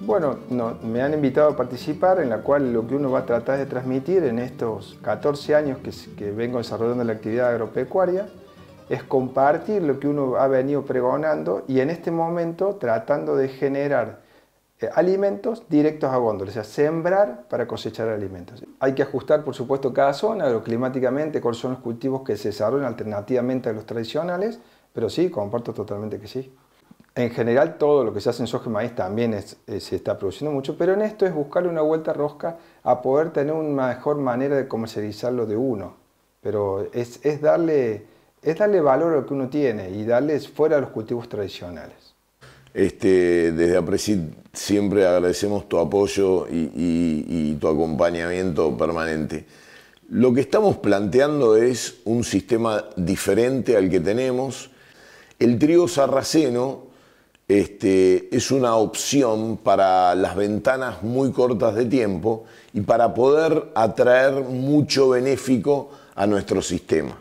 Bueno, me han invitado a participar en la cual lo que uno va a tratar de transmitir en estos 14 años que, vengo desarrollando la actividad agropecuaria es compartir lo que uno ha venido pregonando y en este momento tratando de generar eh, alimentos directos a góndola, o sea, sembrar para cosechar alimentos. Hay que ajustar, por supuesto, cada zona agroclimáticamente, cuáles son los cultivos que se desarrollan alternativamente a los tradicionales, pero sí, comparto totalmente que sí en general todo lo que se hace en soja y maíz también eh, se está produciendo mucho, pero en esto es buscarle una vuelta rosca a poder tener una mejor manera de comercializarlo de uno. Pero es, darle, es darle valor a lo que uno tiene y darle fuera a los cultivos tradicionales. Este, desde Aprecid siempre agradecemos tu apoyo y, y tu acompañamiento permanente. Lo que estamos planteando es un sistema diferente al que tenemos. El trigo sarraceno este, es una opción para las ventanas muy cortas de tiempo y para poder atraer mucho benéfico a nuestro sistema.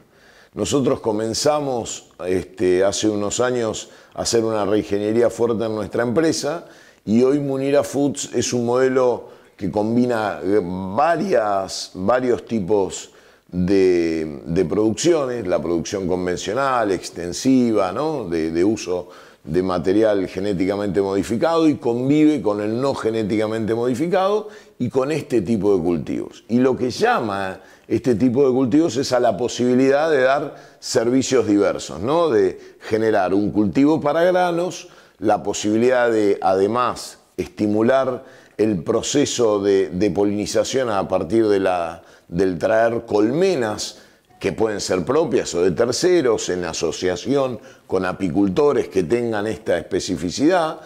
Nosotros comenzamos este, hace unos años a hacer una reingeniería fuerte en nuestra empresa y hoy Munira Foods es un modelo que combina eh, varias, varios tipos de, producciones, la producción convencional, extensiva, ¿no? de, de uso de material genéticamente modificado y convive con el no genéticamente modificado y con este tipo de cultivos. Y lo que llama este tipo de cultivos es a la posibilidad de dar servicios diversos, ¿no? de generar un cultivo para granos, la posibilidad de además estimular el proceso de, polinización a partir de la, del traer colmenas que pueden ser propias o de terceros, en asociación con apicultores que tengan esta especificidad,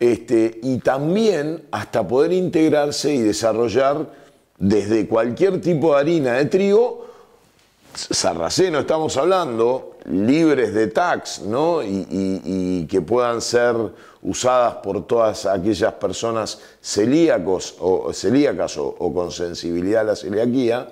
este, y también hasta poder integrarse y desarrollar desde cualquier tipo de harina de trigo Sarraceno estamos hablando, libres de tax, ¿no? Y, que puedan ser usadas por todas aquellas personas celíacos o celíacas o, con sensibilidad a la celiaquía,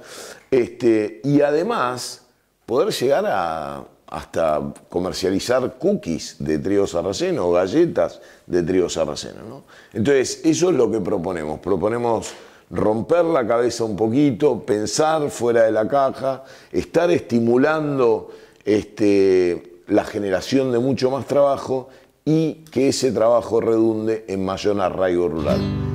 este, y además poder llegar a hasta comercializar cookies de trigo sarraceno o galletas de trigo sarraceno. ¿no? Entonces, eso es lo que proponemos. Proponemos romper la cabeza un poquito, pensar fuera de la caja, estar estimulando este, la generación de mucho más trabajo y que ese trabajo redunde en mayor arraigo rural.